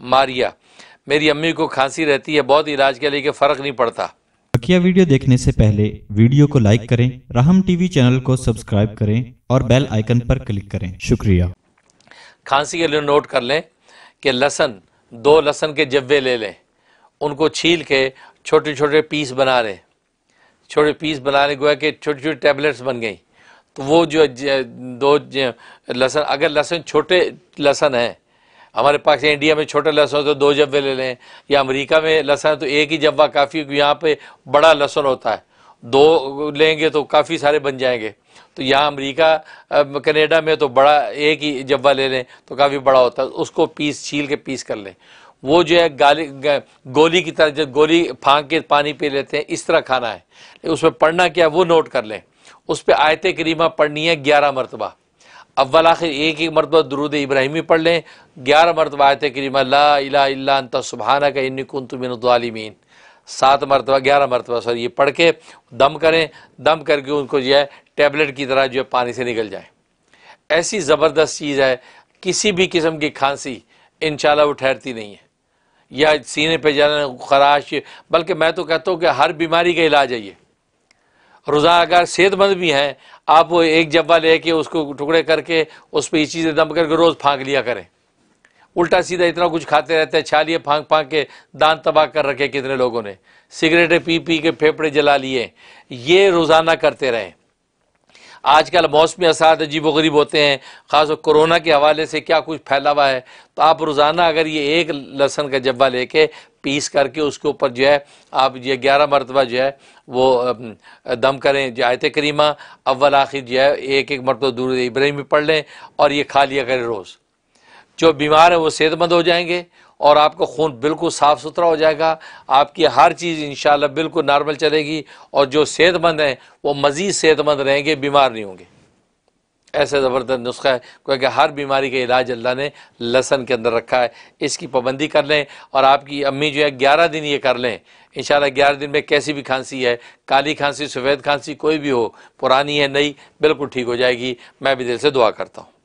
मारिया मेरी अम्मी को खांसी रहती है बहुत इलाज के लेके फ़र्क नहीं पड़ता बकिया वीडियो देखने से पहले वीडियो को लाइक करें राहम टीवी चैनल को सब्सक्राइब करें और बेल आइकन पर क्लिक करें शुक्रिया खांसी के लिए नोट कर लें कि लसन दो लसन के जब्बे ले लें उनको छील के छोटे छोटे पीस बना लें छोटे पीस बना लें गोया कि छोटी छोटी टैबलेट्स बन गई तो वो जो दो लसन अगर लसन छोटे लसन हैं हमारे पास इंडिया में छोटा लहसुन तो दो जब्बे ले लें या अमेरिका में लहसन तो एक ही जब्बा काफ़ी यहाँ पे बड़ा लहसुन होता है दो लेंगे तो काफ़ी सारे बन जाएंगे तो यहाँ अमेरिका कनाडा में तो बड़ा एक ही जब्बा ले लें तो काफ़ी बड़ा होता है उसको पीस छील के पीस कर लें वो जो है गाली गोली की तरह जब गोली फांक के पानी पी लेते हैं इस तरह खाना है उसमें पढ़ना क्या वो नोट कर लें उस पर आयत करीमा पढ़नी है ग्यारह मरतबा अव्वल आखिर एक एक मरतबा दरूद इब्राहिमी पढ़ लें ग्यारह मरतबा आयत करीमा अंत सुबहाना का इन कन तुमिन सात मरतबा ग्यारह मरतबा सर ये पढ़ के दम करें दम करके उनको जो है टेबलेट की तरह जो है पानी से निकल जाए ऐसी ज़बरदस्त चीज़ है किसी भी किस्म की खांसी इन वो ठहरती नहीं है या सीने पर जाना खराश बल्कि मैं तो कहता हूँ कि हर बीमारी का इलाज है ये रोज़ा अगर सेहतमंद भी हैं आप वो एक जब्बा लेके उसको टुकड़े करके उस पर ये चीज़ें दम करके रोज़ फाँक लिया करें उल्टा सीधा इतना कुछ खाते रहते हैं छालिए फाँक फाँक के दान तबाह कर रखे कितने लोगों ने सिगरेटें पी पी के फेफड़े जला लिए ये रोज़ाना करते रहें आजकल मौसमी असाद अजीब व गरीब होते हैं ख़ास कोरोना के हवाले से क्या कुछ फैला हुआ है तो आप रोज़ाना अगर ये एक लहसन का जब्बा लेके पीस करके उसके ऊपर जो है आप ये ग्यारह मरतबा जो है वो दम करें जो आयत करीमा अव्वल आखिर जो है एक एक मरतबा दूर इब्राहिम में पढ़ लें और ये खा लिया करें रोज़ जो बीमार हैं वो सेहतमंद हो जाएंगे और आपका खून बिल्कुल साफ़ सुथरा हो जाएगा आपकी हर चीज़ इन बिल्कुल नॉर्मल चलेगी और जो सेहतमंद हैं वो मज़ीद सेहतमंद रहेंगे बीमार नहीं होंगे ऐसे ज़बरदस्त नुस्खा है क्योंकि हर बीमारी का इलाज अल्लाह ने लहसन के अंदर रखा है इसकी पाबंदी कर लें और आपकी अम्मी जो है ग्यारह दिन ये कर लें इन ग्यारह दिन में कैसी भी खांसी है काली खांसी सफ़ेद खांसी कोई भी हो पुरानी है नई बिल्कुल ठीक हो जाएगी मैं भी दिल से दुआ करता हूँ